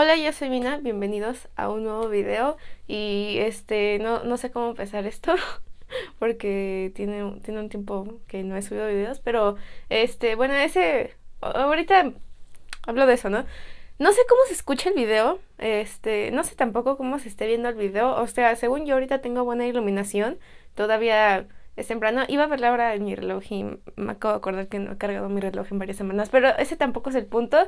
Hola, yo soy Mina, bienvenidos a un nuevo video y este, no, sé cómo empezar esto porque tiene, tiene un tiempo que no he subido videos, pero este, bueno, ese, ahorita hablo de eso, ¿no? No sé cómo se escucha el video, este, no sé tampoco cómo se esté viendo el video, o sea, según yo ahorita tengo buena iluminación, todavía es temprano. Iba a ver la hora de mi reloj y me acabo de acordar que no he cargado mi reloj en varias semanas, pero ese tampoco es el punto.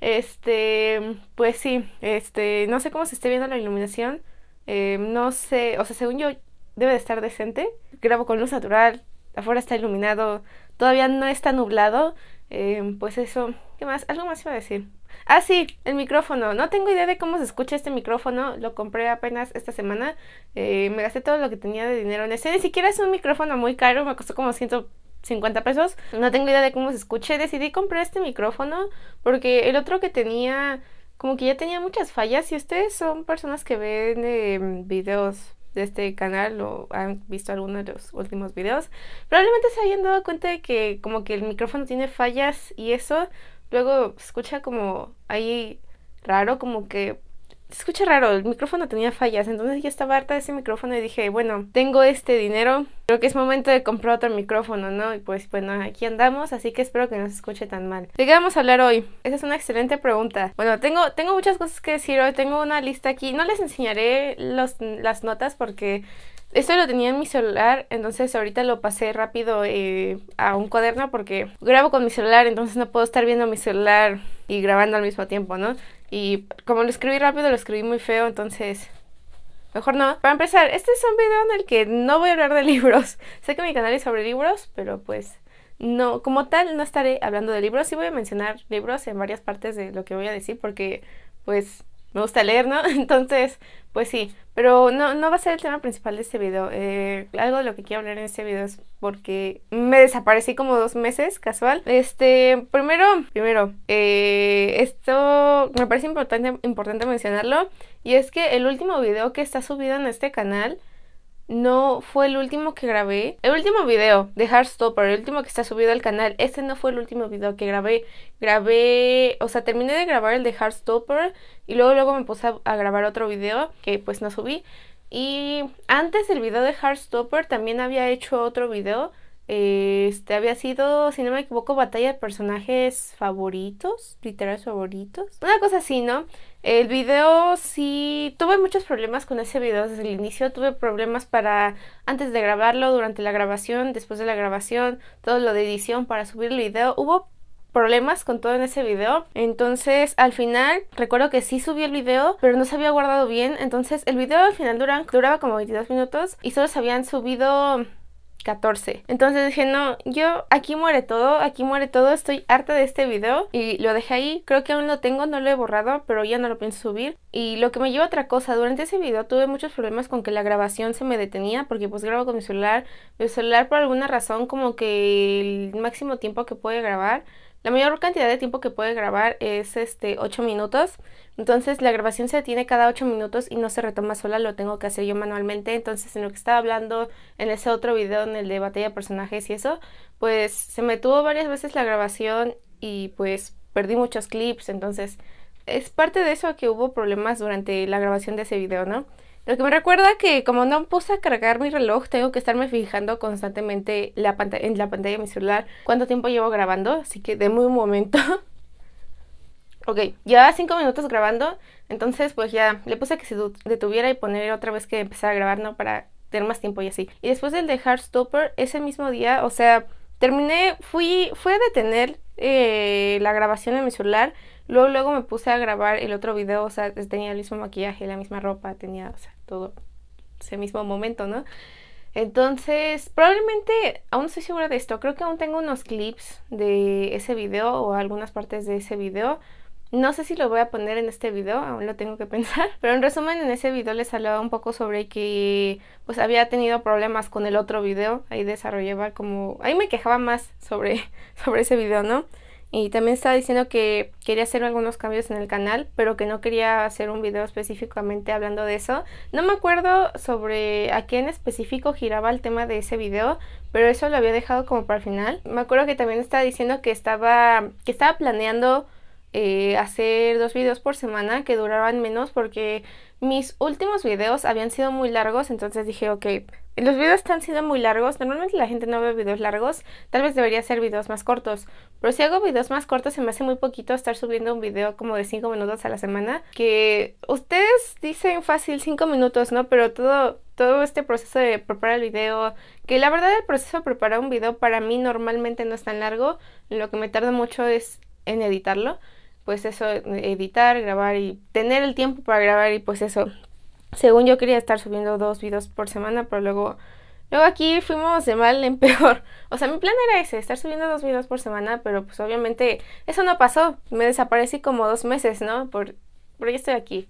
Este, pues sí, este, no sé cómo se esté viendo la iluminación. Em, no sé, o sea, según yo, debe de estar decente. Grabo con luz natural, afuera está iluminado, todavía no está nublado. Em, pues eso, ¿qué más? Algo más iba a decir. Ah, sí, el micrófono. No tengo idea de cómo se escucha este micrófono. Lo compré apenas esta semana. Eh, me gasté todo lo que tenía de dinero en ese. Ni siquiera es un micrófono muy caro. Me costó como 100, 50 pesos. No tengo idea de cómo se escuche. Decidí comprar este micrófono porque el otro que tenía, como que ya tenía muchas fallas. Y ustedes son personas que ven em, videos de este canal o han visto alguno de los últimos videos, probablemente se hayan dado cuenta de que como que el micrófono tiene fallas y eso luego escucha como ahí raro, como que se escucha raro, el micrófono tenía fallas, entonces yo estaba harta de ese micrófono y dije, bueno, tengo este dinero, creo que es momento de comprar otro micrófono, ¿no? Y pues bueno, aquí andamos, así que espero que no se escuche tan mal. ¿De qué vamos a hablar hoy? Esa es una excelente pregunta. Bueno, tengo, tengo muchas cosas que decir hoy, tengo una lista aquí, no les enseñaré las notas porque... Esto lo tenía en mi celular, entonces ahorita lo pasé rápido eh, a un cuaderno porque grabo con mi celular, entonces no puedo estar viendo mi celular y grabando al mismo tiempo, ¿no? Y como lo escribí rápido, lo escribí muy feo, entonces mejor no. Para empezar, este es un video en el que no voy a hablar de libros. Sé que mi canal es sobre libros, pero pues no, como tal no estaré hablando de libros. Sí voy a mencionar libros en varias partes de lo que voy a decir porque pues me gusta leer, ¿no? Entonces, pues sí, pero no, no va a ser el tema principal de este video. Eh, algo de lo que quiero hablar en este video es porque me desaparecí como dos meses, casual. Este, primero, primero, eh, esto me parece importante, importante mencionarlo. Y es que el último video que está subido en este canal no fue el último que grabé. El último video de Heartstopper, el último que está subido al canal, este no fue el último video que grabé. Grabé, o sea, terminé de grabar el de Heartstopper y luego luego me puse a, a grabar otro video que pues no subí. Y antes del video de Heartstopper también había hecho otro video este había sido, si no me equivoco, batalla de personajes favoritos, literales favoritos. Una cosa así, ¿no? El video sí tuve muchos problemas con ese video desde el inicio, tuve problemas para antes de grabarlo, durante la grabación, después de la grabación, todo lo de edición para subir el video. Hubo problemas con todo en ese video. Entonces, al final, recuerdo que sí subí el video, pero no se había guardado bien. Entonces, el video al final duraba como 22 minutos y solo se habían subido entonces dije, no, yo aquí muere todo, aquí muere todo, estoy harta de este video y lo dejé ahí. Creo que aún lo tengo, no lo he borrado, pero ya no lo pienso subir. Y lo que me lleva a otra cosa, durante ese video tuve muchos problemas con que la grabación se me detenía porque pues grabo con mi celular. Mi celular por alguna razón como que el máximo tiempo que puede grabar la mayor cantidad de tiempo que puede grabar es este 8 minutos. Entonces la grabación se detiene cada 8 minutos y no se retoma sola, lo tengo que hacer yo manualmente. Entonces en lo que estaba hablando en ese otro video, en el de batalla de personajes y eso, pues se me tuvo varias veces la grabación y pues perdí muchos clips. Entonces es parte de eso que hubo problemas durante la grabación de ese video, ¿no? Lo que me recuerda que como no puse a cargar mi reloj, tengo que estarme fijando constantemente la en la pantalla de mi celular cuánto tiempo llevo grabando, así que de un momento. ok, llevaba cinco minutos grabando, entonces pues ya le puse que se detuviera y poner otra vez que empezara a grabar, ¿no? Para tener más tiempo y así. Y después del de stopper ese mismo día, o sea, terminé, fui, a detener eh, la grabación en mi celular. Luego, luego me puse a grabar el otro video, o sea, tenía el mismo maquillaje, la misma ropa, tenía, o sea, todo ese mismo momento, ¿no? Entonces, probablemente, aún no estoy segura de esto, creo que aún tengo unos clips de ese video o algunas partes de ese video. No sé si lo voy a poner en este video, aún lo tengo que pensar. Pero en resumen, en ese video les hablaba un poco sobre que pues había tenido problemas con el otro video. Ahí desarrollaba como... Ahí me quejaba más sobre, sobre ese video, ¿no? Y también estaba diciendo que quería hacer algunos cambios en el canal, pero que no quería hacer un video específicamente hablando de eso. No me acuerdo sobre a qué en específico giraba el tema de ese video, pero eso lo había dejado como para el final. Me acuerdo que también estaba diciendo que estaba, que estaba planeando eh, hacer dos videos por semana que duraban menos porque mis últimos videos habían sido muy largos, entonces dije, ok, los videos están siendo muy largos. Normalmente la gente no ve videos largos. Tal vez debería ser videos más cortos. Pero si hago videos más cortos, se me hace muy poquito estar subiendo un video como de 5 minutos a la semana. Que ustedes dicen fácil 5 minutos, ¿no? Pero todo, todo este proceso de preparar el video, que la verdad el proceso de preparar un video para mí normalmente no es tan largo. Lo que me tarda mucho es en editarlo. Pues eso, editar, grabar y tener el tiempo para grabar y pues eso, según yo quería estar subiendo dos videos por semana, pero luego, luego aquí fuimos de mal en peor. O sea, mi plan era ese, estar subiendo dos videos por semana, pero pues obviamente eso no pasó. Me desaparecí como dos meses, ¿no? Por, por ya estoy aquí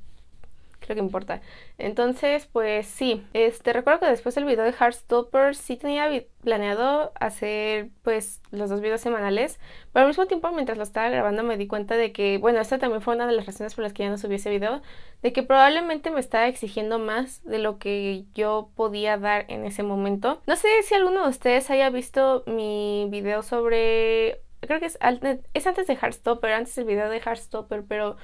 lo que importa. Entonces, pues sí, este, recuerdo que después del video de Heartstopper sí tenía planeado hacer pues los dos videos semanales, pero al mismo tiempo mientras lo estaba grabando me di cuenta de que, bueno, esta también fue una de las razones por las que ya no subí ese video, de que probablemente me estaba exigiendo más de lo que yo podía dar en ese momento. No sé si alguno de ustedes haya visto mi video sobre... Creo que es, es antes de Heartstopper, antes del video de Heartstopper, pero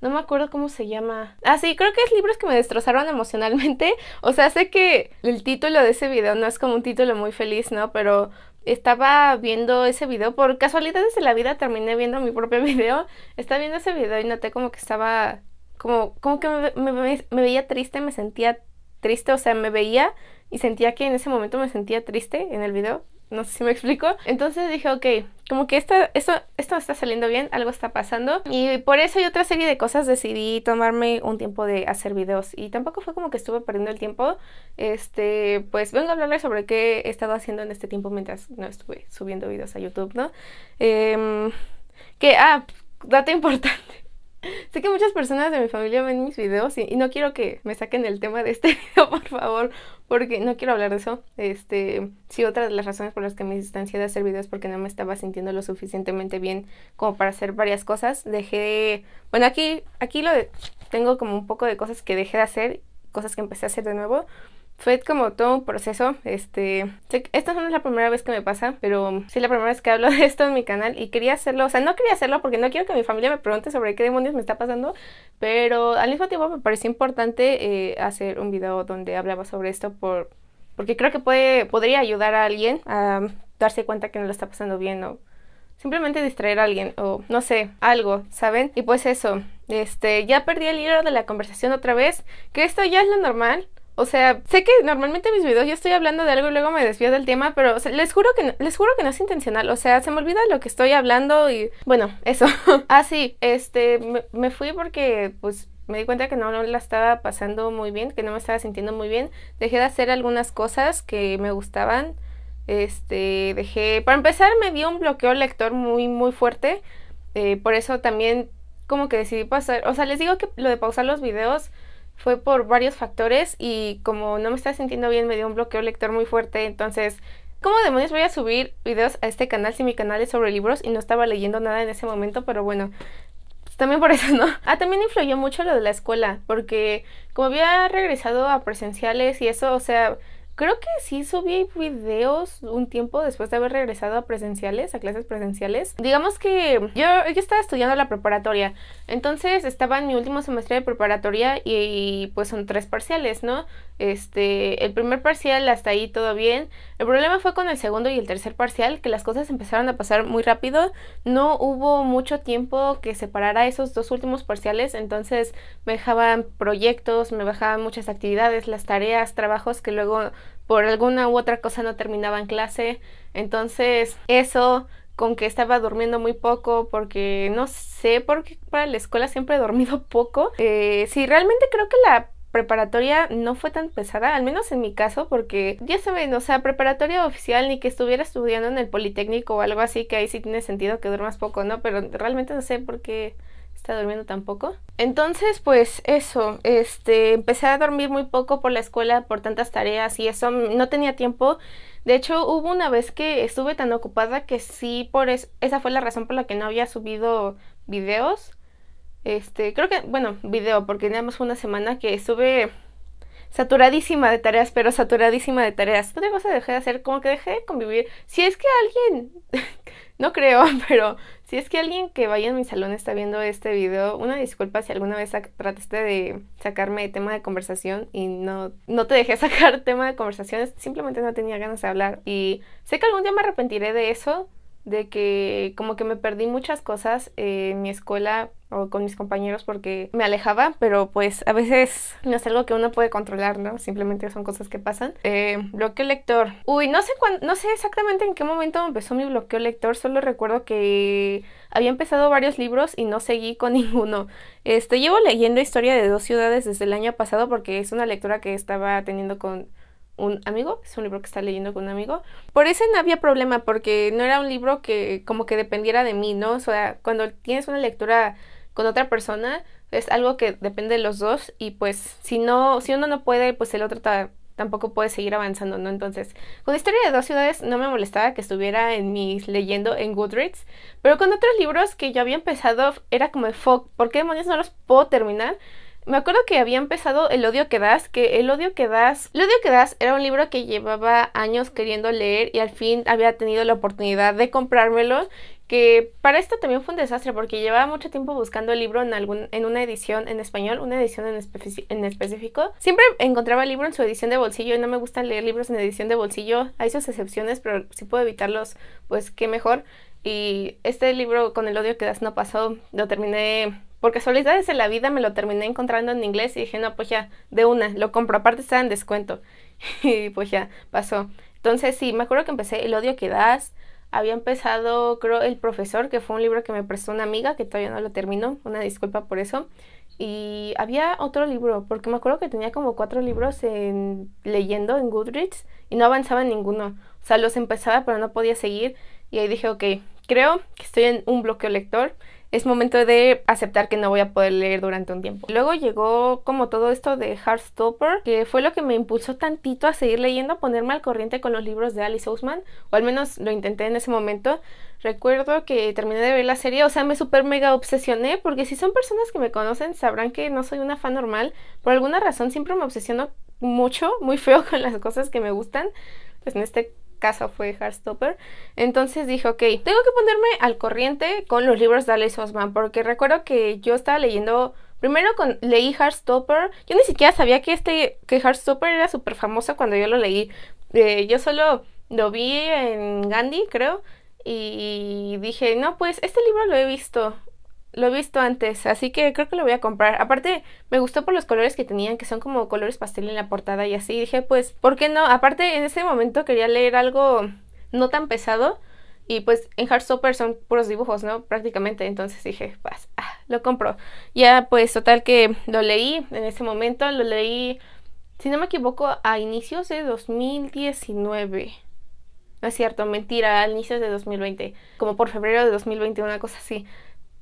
no me acuerdo cómo se llama. Ah, sí, creo que es libros que me destrozaron emocionalmente. O sea, sé que el título de ese video no es como un título muy feliz, ¿no? Pero estaba viendo ese video. Por casualidades de la vida terminé viendo mi propio video. Estaba viendo ese video y noté como que estaba. Como, como que me, me veía triste, me sentía triste. O sea, me veía y sentía que en ese momento me sentía triste en el video. No sé si me explico. Entonces dije, ok, como que esto, esto está saliendo bien, algo está pasando. Y por eso y otra serie de cosas decidí tomarme un tiempo de hacer videos. Y tampoco fue como que estuve perdiendo el tiempo. Este, pues vengo a hablarles sobre qué he estado haciendo en este tiempo mientras no estuve subiendo videos a YouTube, ¿no? Em, que, ah, dato importante. Sé que muchas personas de mi familia ven mis videos y, y, no quiero que me saquen el tema de este video, por favor, porque no quiero hablar de eso. Este, sí, otra de las razones por las que me distancié de hacer videos porque no me estaba sintiendo lo suficientemente bien como para hacer varias cosas. Dejé bueno, aquí aquí lo tengo como un poco de cosas que dejé de hacer, cosas que empecé a hacer de nuevo fue como todo un proceso. Este, esta no es la primera vez que me pasa, pero sí la primera vez que hablo de esto en mi canal y quería hacerlo, o sea, no quería hacerlo porque no quiero que mi familia me pregunte sobre qué demonios me está pasando, pero al mismo tiempo me pareció importante eh, hacer un video donde hablaba sobre esto por, porque creo que puede, podría ayudar a alguien a darse cuenta que no lo está pasando bien o simplemente distraer a alguien o no sé, algo, ¿saben? Y pues eso, este, ya perdí el hilo de la conversación otra vez, que esto ya es lo normal. O sea, sé que normalmente en mis videos yo estoy hablando de algo y luego me desvío del tema, pero les juro que no, les juro que no es intencional. O sea, se me olvida lo que estoy hablando y bueno, eso. ah, sí, este, me, fui porque pues me di cuenta que no, la estaba pasando muy bien, que no me estaba sintiendo muy bien. Dejé de hacer algunas cosas que me gustaban. Este, dejé, para empezar me dio un bloqueo lector muy, muy fuerte. Eh, por eso también como que decidí pasar, o sea, les digo que lo de pausar los videos fue por varios factores y como no me estaba sintiendo bien me dio un bloqueo lector muy fuerte, entonces ¿cómo demonios voy a subir videos a este canal si mi canal es sobre libros y no estaba leyendo nada en ese momento? Pero bueno, también por eso, ¿no? Ah, también influyó mucho lo de la escuela, porque como había regresado a presenciales y eso, o sea, Creo que sí subí videos un tiempo después de haber regresado a presenciales, a clases presenciales. Digamos que yo, estaba estudiando la preparatoria, entonces estaba en mi último semestre de preparatoria y, pues son tres parciales, ¿no? Este, el primer parcial hasta ahí todo bien. El problema fue con el segundo y el tercer parcial, que las cosas empezaron a pasar muy rápido. No hubo mucho tiempo que separara esos dos últimos parciales, entonces me dejaban proyectos, me bajaban muchas actividades, las tareas, trabajos que luego por alguna u otra cosa no terminaba en clase. Entonces, eso con que estaba durmiendo muy poco, porque no sé por qué para la escuela siempre he dormido poco. Eh, sí, realmente creo que la preparatoria no fue tan pesada, al menos en mi caso, porque ya saben, o sea, preparatoria oficial ni que estuviera estudiando en el Politécnico o algo así, que ahí sí tiene sentido que duermas poco, ¿no? Pero realmente no sé por qué está durmiendo tampoco. Entonces, pues eso, este, empecé a dormir muy poco por la escuela, por tantas tareas y eso, no tenía tiempo. De hecho, hubo una vez que estuve tan ocupada que sí, por esa fue la razón por la que no había subido videos. Este, creo que, bueno, video, porque nada más fue una semana que estuve saturadísima de tareas, pero saturadísima de tareas. Otra cosa dejé de hacer, como que dejé de convivir. Si es que alguien, no creo, pero si es que alguien que vaya en mi salón está viendo este video, una disculpa si alguna vez trataste de sacarme tema de conversación y no, no te dejé sacar tema de conversaciones, simplemente no tenía ganas de hablar. Y sé que algún día me arrepentiré de eso, de que como que me perdí muchas cosas en mi escuela o con mis compañeros porque me alejaba, pero pues a veces no es algo que uno puede controlar, ¿no? Simplemente son cosas que pasan. Eh, bloqueo lector. Uy, no sé, no sé exactamente en qué momento empezó mi bloqueo lector, solo recuerdo que había empezado varios libros y no seguí con ninguno. Este, llevo leyendo Historia de dos ciudades desde el año pasado porque es una lectura que estaba teniendo con un amigo, es un libro que está leyendo con un amigo. Por ese no había problema porque no era un libro que como que dependiera de mí, ¿no? O sea, cuando tienes una lectura con otra persona es algo que depende de los dos y pues si no, si uno no puede, pues el otro tampoco puede seguir avanzando, ¿no? Entonces, con Historia de dos ciudades no me molestaba que estuviera en mis leyendo en Goodreads, pero con otros libros que yo había empezado era como el fuck, ¿por qué demonios no los puedo terminar? Me acuerdo que había empezado El odio que das, que El odio que das, El odio que das era un libro que llevaba años queriendo leer y al fin había tenido la oportunidad de comprármelo que para esto también fue un desastre porque llevaba mucho tiempo buscando el libro en algún en una edición en español, una edición en, específico. Siempre encontraba el libro en su edición de bolsillo y no me gusta leer libros en edición de bolsillo. Hay sus excepciones, pero si puedo evitarlos, pues qué mejor. Y este libro con el odio que das no pasó, lo terminé por casualidades en la vida me lo terminé encontrando en inglés y dije, no, pues ya, de una, lo compro, aparte está en descuento. y pues ya, pasó. Entonces sí, me acuerdo que empecé El odio que das, había empezado, creo, El profesor, que fue un libro que me prestó una amiga, que todavía no lo terminó, una disculpa por eso. Y había otro libro, porque me acuerdo que tenía como cuatro libros en, leyendo en Goodreads y no avanzaba ninguno. O sea, los empezaba pero no podía seguir y ahí dije, ok, creo que estoy en un bloqueo lector es momento de aceptar que no voy a poder leer durante un tiempo. Luego llegó como todo esto de Heartstopper, que fue lo que me impulsó tantito a seguir leyendo, a ponerme al corriente con los libros de Alice Ousman, o al menos lo intenté en ese momento. Recuerdo que terminé de ver la serie, o sea, me super mega obsesioné, porque si son personas que me conocen sabrán que no soy una fan normal. Por alguna razón siempre me obsesiono mucho, muy feo con las cosas que me gustan. Pues en este casa fue Heartstopper. Entonces dije, ok, tengo que ponerme al corriente con los libros de Alice Osman, porque recuerdo que yo estaba leyendo Primero con, leí Heartstopper. Yo ni siquiera sabía que este que Heartstopper era súper famoso cuando yo lo leí. Eh, yo solo lo vi en Gandhi, creo. Y dije, no, pues este libro lo he visto lo he visto antes, así que creo que lo voy a comprar. Aparte, me gustó por los colores que tenían, que son como colores pastel en la portada y así. Dije, pues, ¿por qué no? Aparte, en ese momento quería leer algo no tan pesado. Y pues en Heartstopper son puros dibujos, ¿no? Prácticamente. Entonces dije, pues, ah, lo compro. Ya, pues, total que lo leí en ese momento. Lo leí, si no me equivoco, a inicios de 2019. No es cierto, mentira, a inicios de 2020. Como por febrero de 2020, una cosa así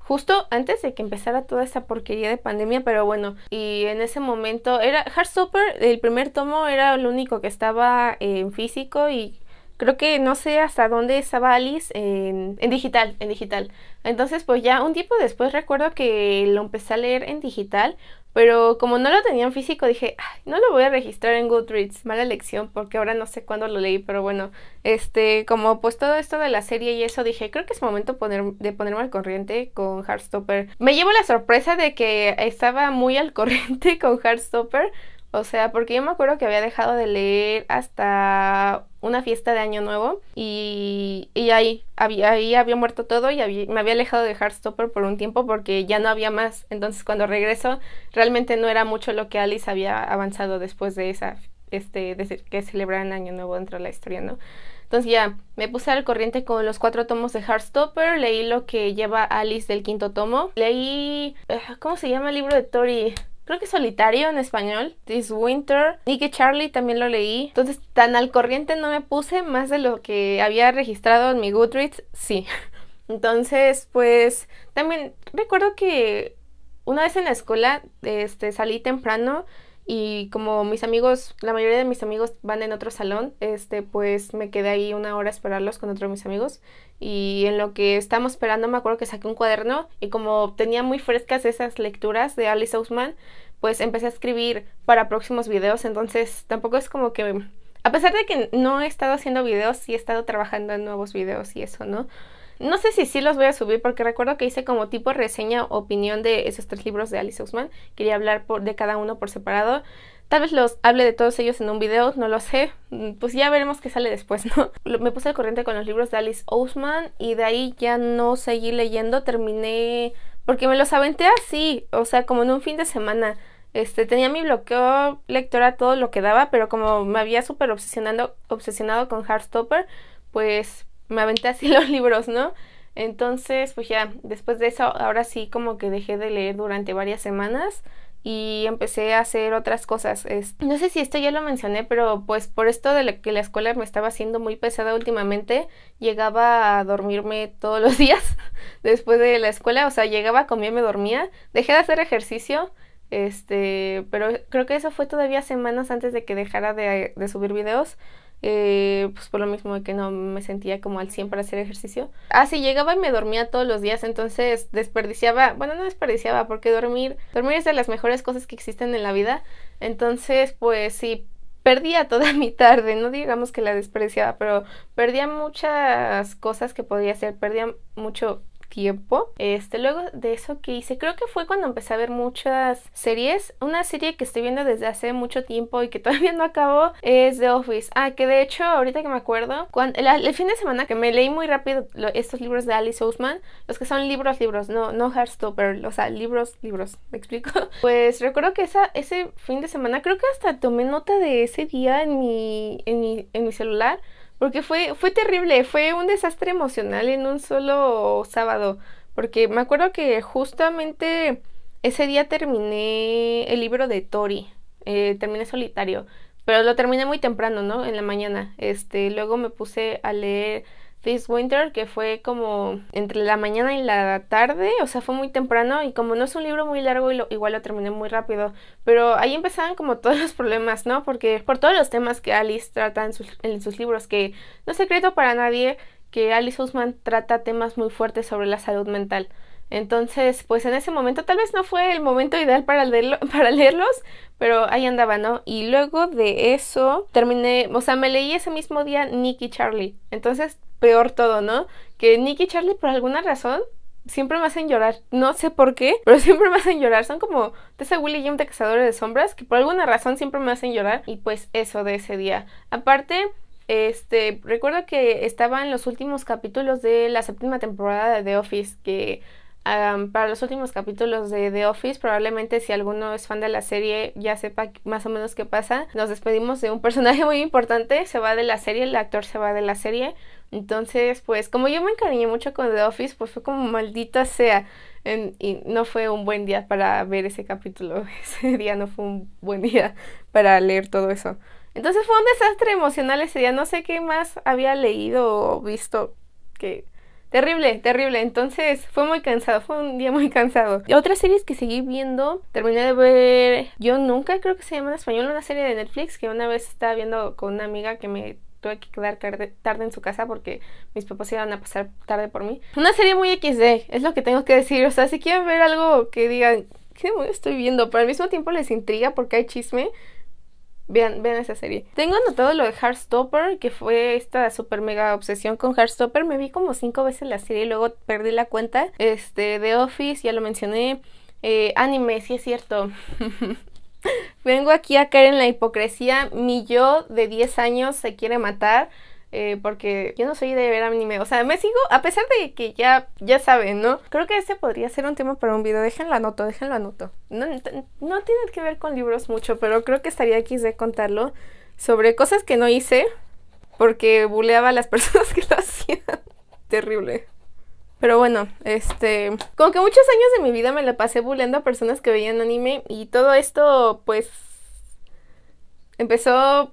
justo antes de que empezara toda esa porquería de pandemia, pero bueno, y en ese momento era Heartstopper, el primer tomo era el único que estaba en físico y creo que no sé hasta dónde estaba Alice en, en, digital, en digital. Entonces, pues ya un tiempo después recuerdo que lo empecé a leer en digital, pero como no lo tenía en físico, dije, Ay, no lo voy a registrar en Goodreads. Mala lección, porque ahora no sé cuándo lo leí, pero bueno, este, como pues todo esto de la serie y eso, dije, creo que es momento de ponerme al corriente con Heartstopper. Me llevo la sorpresa de que estaba muy al corriente con Heartstopper o sea, porque yo me acuerdo que había dejado de leer hasta una fiesta de Año Nuevo y, ahí, había, había muerto todo y me había alejado de Heartstopper por un tiempo porque ya no había más. Entonces cuando regreso realmente no era mucho lo que Alice había avanzado después de esa, este, de que celebraran Año Nuevo dentro de la historia, ¿no? Entonces ya me puse al corriente con los cuatro tomos de Heartstopper, leí lo que lleva Alice del quinto tomo, leí... Ah, ¿Cómo se llama el libro de Tori? creo que solitario en español, This Winter, Nicky Charlie también lo leí. Entonces, tan al corriente no me puse más de lo que había registrado en mi Goodreads, sí. Entonces, pues también recuerdo que una vez en la escuela este, salí temprano y como mis amigos, la mayoría de mis amigos van en otro salón, este pues me quedé ahí una hora a esperarlos con otro de mis amigos y en lo que estamos esperando me acuerdo que saqué un cuaderno y como tenía muy frescas esas lecturas de Alice Ousman, pues empecé a escribir para próximos videos, entonces tampoco es como que a pesar de que no he estado haciendo videos, sí he estado trabajando en nuevos videos y eso, ¿no? No sé si sí los voy a subir porque recuerdo que hice como tipo reseña opinión de esos tres libros de Alice Ousman. Quería hablar de cada uno por separado. Tal vez los hable de todos ellos en un video, no lo sé. Mm, pues ya veremos qué sale después, ¿no? Me puse al corriente con los libros de Alice Ousman y de ahí ya no seguí leyendo. Terminé. Porque me los aventé así, o sea, como en un fin de semana. Este, tenía mi bloqueo lectora todo lo que daba, pero como me había súper obsesionado con Heartstopper, pues me aventé así los libros, ¿no? Entonces, pues ya, después de eso, ahora sí como que dejé de leer durante varias semanas y empecé a hacer otras cosas. Es, no sé si esto ya lo mencioné, pero pues por esto de que la escuela me estaba haciendo muy pesada últimamente, llegaba a dormirme todos los días después de la escuela, o sea, llegaba, comía, me dormía, dejé de hacer ejercicio, este, pero creo que eso fue todavía semanas antes de que dejara de subir videos, eh, pues por lo mismo que no me sentía como al 100 para hacer ejercicio. Ah, sí, llegaba y me dormía todos los días, entonces desperdiciaba, bueno, no desperdiciaba, porque dormir, dormir es de las mejores cosas que existen en la vida, entonces pues sí, perdía toda mi tarde, no digamos que la desperdiciaba, pero perdía muchas cosas que podía hacer, perdía mucho tiempo. Este, luego de eso que hice, creo que fue cuando empecé a ver muchas series. Una serie que estoy viendo desde hace mucho tiempo y que todavía no acabó es The Office. Ah, que de hecho, ahorita que me acuerdo, el fin de semana que me leí muy rápido estos libros de Alice Ousman, los que son libros, libros, no, no Heartstopper, o sea, libros, libros, ¿me explico? Pues recuerdo que ese fin de semana, creo que hasta tomé nota de ese día en mi, en mi celular porque fue, fue terrible, fue un desastre emocional en un solo sábado, porque me acuerdo que justamente ese día terminé el libro de Tori, eh, terminé solitario, pero lo terminé muy temprano, ¿no? En la mañana, este, luego me puse a leer This Winter, que fue como entre la mañana y la tarde, o sea, fue muy temprano y como no es un libro muy largo, igual lo terminé muy rápido, pero ahí empezaban como todos los problemas, ¿no? Porque por todos los temas que Alice trata en sus, libros, que no es secreto para nadie que Alice Usman trata temas muy fuertes sobre la salud mental. Entonces, pues en ese momento tal vez no fue el momento ideal para, para leerlos, pero ahí andaba, ¿no? Y luego de eso terminé, o sea, me leí ese mismo día Nick y Charlie. Entonces peor todo, ¿no? Que Nick y Charlie por alguna razón siempre me hacen llorar. No sé por qué, pero siempre me hacen llorar. Son como ese Willy y Jim de Cazadores de Sombras, que por alguna razón siempre me hacen llorar. Y pues eso de ese día. Aparte, este, recuerdo que estaba en los últimos capítulos de la séptima temporada de The Office, que para los últimos capítulos de The Office. Probablemente si alguno es fan de la serie ya sepa más o menos qué pasa. Nos despedimos de un personaje muy importante, se va de la serie, el actor se va de la serie. Entonces, pues como yo me encariñé mucho con The Office, pues fue como maldita sea. y no fue un buen día para ver ese capítulo. Ese día no fue un buen día para leer todo eso. Entonces fue un desastre emocional ese día. No sé qué más había leído o visto que Terrible, terrible. Entonces fue muy cansado, fue un día muy cansado. Y otras series que seguí viendo, terminé de ver Yo Nunca, creo que se llama en español, una serie de Netflix que una vez estaba viendo con una amiga que me tuve que quedar tarde en su casa porque mis papás iban a pasar tarde por mí. Una serie muy XD, es lo que tengo que decir. O sea, si quieren ver algo que digan, ¿qué estoy viendo? Pero al mismo tiempo les intriga porque hay chisme. Vean, vean esa serie. Tengo anotado lo de Heartstopper, que fue esta super mega obsesión con Heartstopper. Me vi como cinco veces la serie y luego perdí la cuenta. Este, The Office, ya lo mencioné. Eh, anime, sí es cierto. Vengo aquí a caer en la hipocresía. Mi yo de 10 años se quiere matar eh, porque yo no soy de ver anime. O sea, me sigo, a pesar de que ya, ya saben, ¿no? Creo que este podría ser un tema para un video. Déjenlo anoto, déjenlo anoto. No, no tiene que ver con libros mucho, pero creo que estaría aquí de contarlo sobre cosas que no hice porque buleaba a las personas que lo hacían. Terrible. Pero bueno, este, como que muchos años de mi vida me la pasé bulleando a personas que veían anime y todo esto pues empezó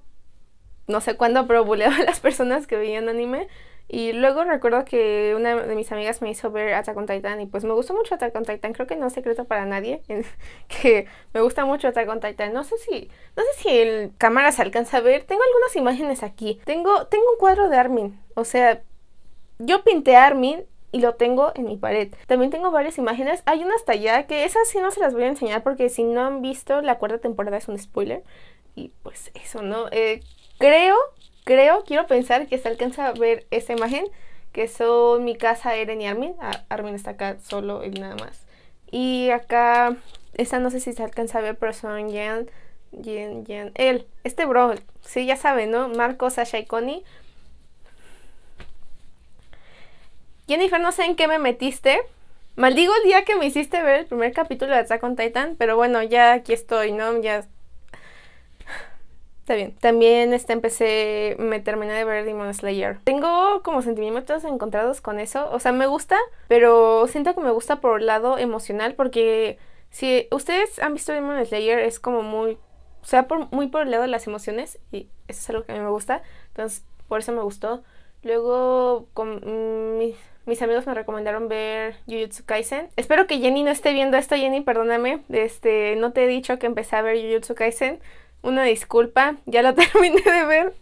no sé cuándo, pero buleaba a las personas que veían anime. Y luego recuerdo que una de mis amigas me hizo ver Attack on Titan y pues me gustó mucho Attack on Titan. Creo que no es secreto para nadie que me gusta mucho Attack on Titan. No sé si, no sé si el cámara se alcanza a ver. Tengo algunas imágenes aquí. Tengo, tengo un cuadro de Armin. O sea, yo pinté a Armin y lo tengo en mi pared. También tengo varias imágenes. Hay una hasta allá que esas sí no se las voy a enseñar porque si no han visto la cuarta temporada es un spoiler. Y pues eso, ¿no? Eh, Creo, creo, quiero pensar que se alcanza a ver esa imagen, que son mi casa, Eren y Armin. Armin está acá solo y nada más. Y acá, esta no sé si se alcanza a ver, pero son Jan, Jan, él, este bro, sí, ya saben, ¿no? Marcos Sasha y Connie. Jennifer, no sé en qué me metiste. Maldigo el día que me hiciste ver el primer capítulo de Attack on Titan, pero bueno, ya aquí estoy, ¿no? Ya bien. También este, empecé, me terminé de ver Demon Slayer. Tengo como sentimientos encontrados con eso. O sea, me gusta, pero siento que me gusta por el lado emocional porque si ustedes han visto Demon Slayer es como muy, o sea, muy por el lado de las emociones y eso es algo que a mí me gusta. Entonces, por eso me gustó. Luego, con mm, mis, mis amigos me recomendaron ver Jujutsu Kaisen. Espero que Jenny no esté viendo esto, Jenny, perdóname. Este, no te he dicho que empecé a ver Jujutsu Kaisen. Una disculpa, ya lo terminé de ver.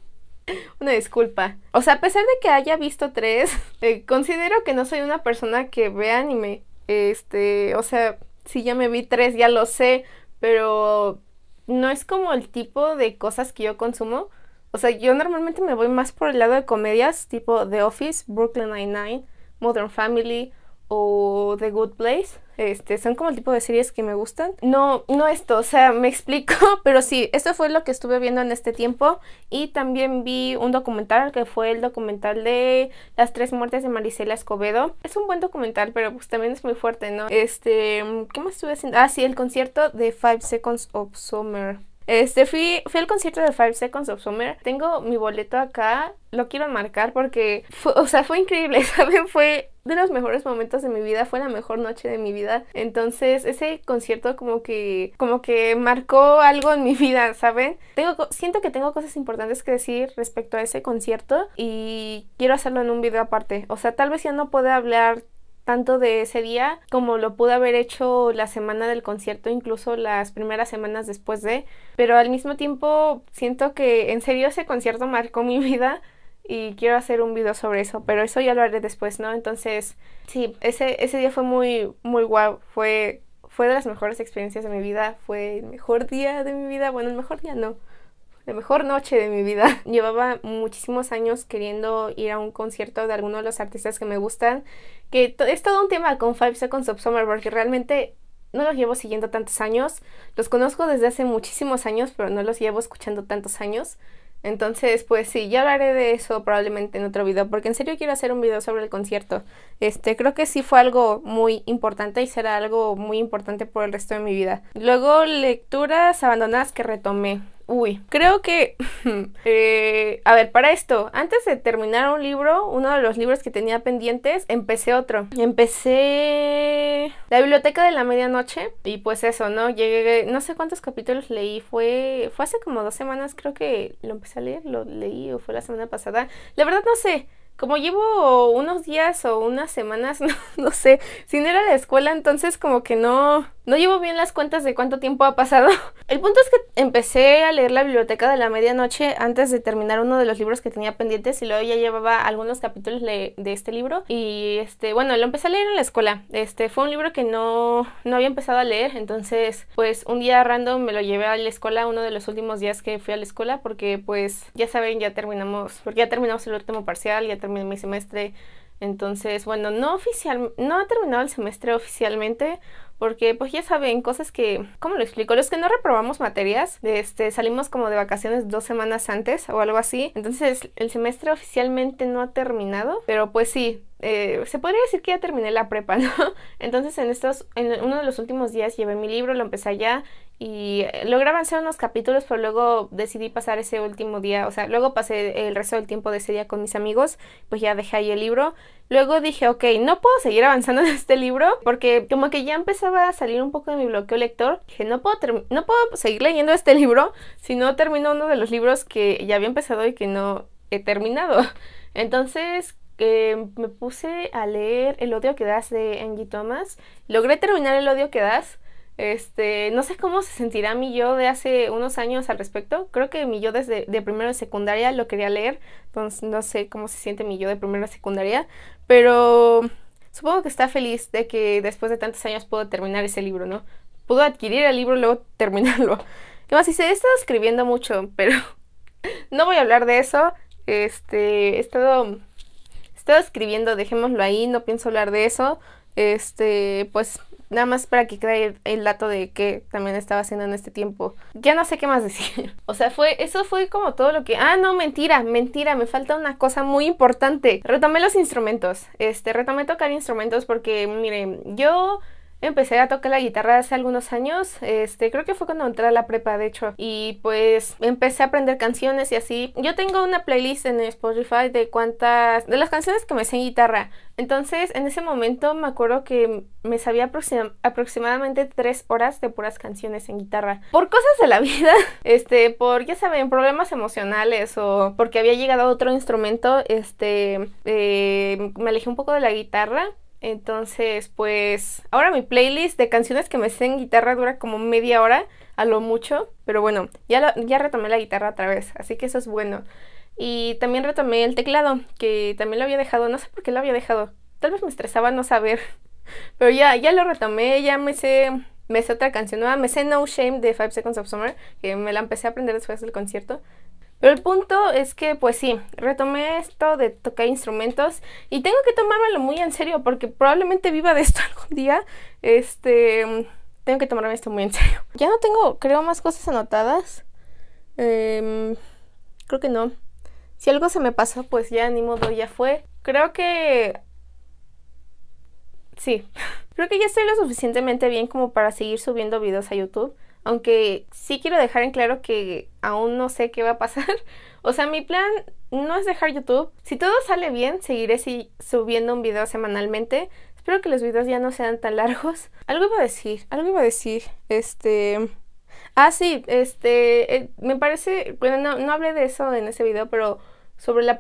Una disculpa. O sea, a pesar de que haya visto tres, eh, considero que no soy una persona que ve anime. Este, o sea, si ya me vi tres, ya lo sé, pero no es como el tipo de cosas que yo consumo. O sea, yo normalmente me voy más por el lado de comedias tipo The Office, Brooklyn Nine-Nine, Modern Family o The Good Place. Este, son como el tipo de series que me gustan. No, no esto, o sea, me explico, pero sí, esto fue lo que estuve viendo en este tiempo. Y también vi un documental que fue el documental de Las tres muertes de Marisela Escobedo. Es un buen documental, pero pues también es muy fuerte, ¿no? Este, ¿qué más estuve haciendo? Ah, sí, el concierto de Five Seconds of Summer. Este, fui, al concierto de Five Seconds of Summer. Tengo mi boleto acá. Lo quiero marcar porque, o sea, fue increíble, ¿saben? Fue de los mejores momentos de mi vida, fue la mejor noche de mi vida. Entonces, ese concierto como que como que marcó algo en mi vida, ¿saben? Tengo siento que tengo cosas importantes que decir respecto a ese concierto y quiero hacerlo en un video aparte. O sea, tal vez ya no pueda hablar tanto de ese día como lo pude haber hecho la semana del concierto, incluso las primeras semanas después de, pero al mismo tiempo siento que en serio ese concierto marcó mi vida y quiero hacer un video sobre eso, pero eso ya lo haré después, ¿no? Entonces, sí, ese, ese día fue muy, muy guau, fue, fue de las mejores experiencias de mi vida, fue el mejor día de mi vida, bueno, el mejor día no, la mejor noche de mi vida. Llevaba muchísimos años queriendo ir a un concierto de alguno de los artistas que me gustan, que es todo un tema con Five Seconds of Summer, porque realmente no los llevo siguiendo tantos años. Los conozco desde hace muchísimos años, pero no los llevo escuchando tantos años. Entonces, pues sí, ya hablaré de eso probablemente en otro video, porque en serio quiero hacer un video sobre el concierto. Este, creo que sí fue algo muy importante y será algo muy importante por el resto de mi vida. Luego, lecturas abandonadas que retomé. Uy, creo que... Eh, a ver, para esto, antes de terminar un libro, uno de los libros que tenía pendientes, empecé otro. Empecé La Biblioteca de la Medianoche y pues eso, ¿no? Llegué, no sé cuántos capítulos leí, fue, fue hace como dos semanas creo que lo empecé a leer, lo leí o fue la semana pasada. La verdad no sé, como llevo unos días o unas semanas, no, sé, Si no era la escuela, entonces como que no no llevo bien las cuentas de cuánto tiempo ha pasado. El punto es que empecé a leer la biblioteca de la medianoche antes de terminar uno de los libros que tenía pendientes y luego ya llevaba algunos capítulos de este libro. Y este, bueno, lo empecé a leer en la escuela. Este fue un libro que no, no había empezado a leer. Entonces, pues un día random me lo llevé a la escuela, uno de los últimos días que fui a la escuela, porque pues ya saben, ya terminamos, porque ya terminamos el último parcial, ya terminé mi semestre entonces, bueno, no oficial, no ha terminado el semestre oficialmente, porque pues ya saben, cosas que, ¿cómo lo explico? Los que no reprobamos materias, este, salimos como de vacaciones dos semanas antes o algo así, entonces el semestre oficialmente no ha terminado, pero pues sí, eh, se podría decir que ya terminé la prepa, ¿no? Entonces en estos, en uno de los últimos días llevé mi libro, lo empecé allá y eh, logré avanzar unos capítulos, pero luego decidí pasar ese último día, o sea, luego pasé el resto del tiempo de ese día con mis amigos, pues ya dejé ahí el libro. Luego dije, ok, no puedo seguir avanzando en este libro porque como que ya empezaba a salir un poco de mi bloqueo lector. Dije, no puedo, no puedo seguir leyendo este libro si no termino uno de los libros que ya había empezado y que no he terminado. Entonces eh, me puse a leer El odio que das de Angie Thomas. Logré terminar El odio que das este, no sé cómo se sentirá mi yo de hace unos años al respecto. Creo que mi yo desde de primero de secundaria lo quería leer, entonces no sé cómo se siente mi yo de primero de secundaria, pero supongo que está feliz de que después de tantos años pudo terminar ese libro, ¿no? Pudo adquirir el libro y luego terminarlo. ¿Qué más hice? He estado escribiendo mucho, pero no voy a hablar de eso. Este, he estado, he estado escribiendo, dejémoslo ahí, no pienso hablar de eso. Este, pues nada más para que creáis el dato de que también estaba haciendo en este tiempo. Ya no sé qué más decir. O sea, fue eso fue como todo lo que, ah, no, mentira, mentira, me falta una cosa muy importante. Retomé los instrumentos. Este, retomé tocar instrumentos porque miren, yo Empecé a tocar la guitarra hace algunos años, este, creo que fue cuando entré a la prepa, de hecho, y pues empecé a aprender canciones y así. Yo tengo una playlist en Spotify de cuántas, de las canciones que me sé en guitarra. Entonces, en ese momento me acuerdo que me sabía aproximadamente tres horas de puras canciones en guitarra. Por cosas de la vida, este, por, ya saben, problemas emocionales o porque había llegado otro instrumento, este, eh, me alejé un poco de la guitarra entonces, pues ahora mi playlist de canciones que me sé en guitarra dura como media hora a lo mucho, pero bueno, ya, ya retomé la guitarra otra vez, así que eso es bueno. Y también retomé el teclado, que también lo había dejado, no sé por qué lo había dejado, tal vez me estresaba no saber, pero ya, ya lo retomé, ya me sé, me sé otra canción nueva, me sé No Shame de Five Seconds of Summer, que me la empecé a aprender después del concierto, pero el punto es que, pues sí, retomé esto de tocar instrumentos y tengo que tomármelo muy en serio porque probablemente viva de esto algún día. Este, tengo que tomarme esto muy en serio. Ya no tengo, creo, más cosas anotadas. Em, creo que no. Si algo se me pasó, pues ya ni modo, ya fue. Creo que... Sí. Creo que ya estoy lo suficientemente bien como para seguir subiendo videos a YouTube. Aunque sí quiero dejar en claro que aún no sé qué va a pasar. O sea, mi plan no es dejar YouTube. Si todo sale bien, seguiré subiendo un video semanalmente. Espero que los videos ya no sean tan largos. Algo iba a decir, algo iba a decir. Este... Ah, sí, este... Eh, me parece... Bueno, no, no hablé de eso en ese video, pero sobre la,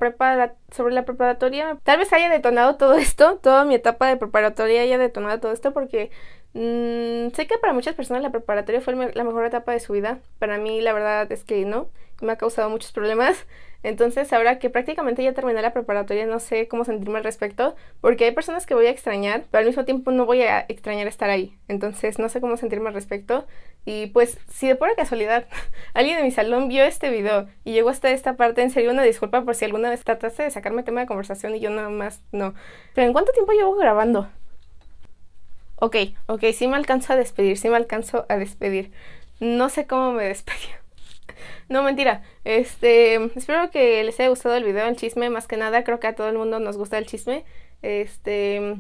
sobre la preparatoria. Tal vez haya detonado todo esto, toda mi etapa de preparatoria haya detonado todo esto porque Mm, sé que para muchas personas la preparatoria fue la mejor etapa de su vida. Para mí la verdad es que no, me ha causado muchos problemas. Entonces ahora que prácticamente ya terminé la preparatoria no sé cómo sentirme al respecto porque hay personas que voy a extrañar, pero al mismo tiempo no voy a extrañar estar ahí. Entonces no sé cómo sentirme al respecto. Y pues si de pura casualidad alguien de mi salón vio este video y llegó hasta esta parte, en serio una disculpa por si alguna vez trataste de sacarme tema de conversación y yo nada más no. Pero ¿en cuánto tiempo llevo grabando? Ok, ok, sí me alcanzo a despedir, sí me alcanzo a despedir. No sé cómo me despedí. No, mentira. Este, espero que les haya gustado el video, el chisme. Más que nada, creo que a todo el mundo nos gusta el chisme. Este,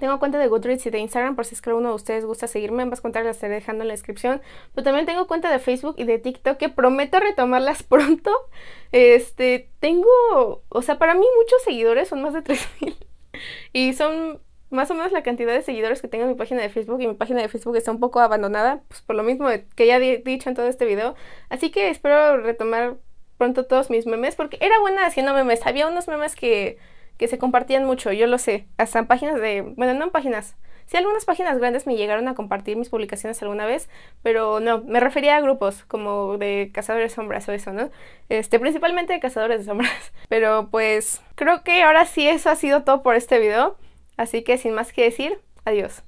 tengo cuenta de Goodreads y de Instagram por si es que alguno de ustedes gusta seguirme. Ambas cuentas las estaré dejando en la descripción. Pero también tengo cuenta de Facebook y de TikTok que prometo retomarlas pronto. Este, tengo, o sea, para mí muchos seguidores son más de 3000 y son más o menos la cantidad de seguidores que tengo en mi página de Facebook y mi página de Facebook está un poco abandonada, pues por lo mismo que ya he dicho en todo este video. Así que espero retomar pronto todos mis memes porque era buena haciendo memes. Había unos memes que, que se compartían mucho, yo lo sé, hasta en páginas de, bueno, no en páginas. Sí, algunas páginas grandes me llegaron a compartir mis publicaciones alguna vez, pero no, me refería a grupos como de cazadores de sombras o eso, ¿no? Este, principalmente de cazadores de sombras. Pero pues creo que ahora sí eso ha sido todo por este video. Así que sin más que decir, adiós.